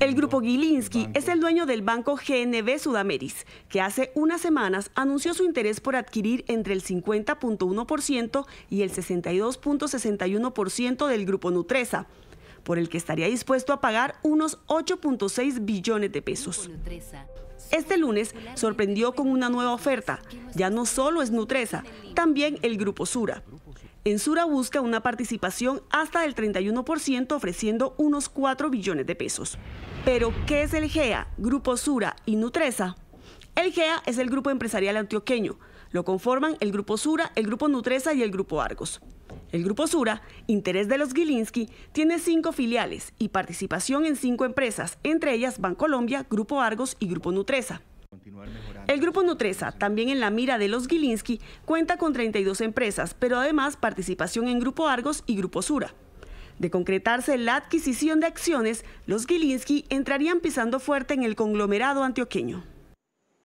El grupo Gilinski es el dueño del banco GNB Sudameris, que hace unas semanas anunció su interés por adquirir entre el 50.1% y el 62.61% del grupo Nutresa por el que estaría dispuesto a pagar unos 8.6 billones de pesos. Este lunes sorprendió con una nueva oferta. Ya no solo es Nutresa, también el Grupo Sura. Sura busca una participación hasta del 31% ofreciendo unos 4 billones de pesos. Pero, ¿qué es el GEA, Grupo Sura y Nutresa? El GEA es el grupo empresarial antioqueño. Lo conforman el Grupo Sura, el Grupo Nutresa y el Grupo Argos. El Grupo Sura, interés de los Gilinski, tiene cinco filiales y participación en cinco empresas, entre ellas Bancolombia, Grupo Argos y Grupo Nutresa. El grupo Nutresa, también en la mira de los Gilinski, cuenta con 32 empresas, pero además participación en Grupo Argos y Grupo Sura. De concretarse la adquisición de acciones, los Gilinski entrarían pisando fuerte en el conglomerado antioqueño.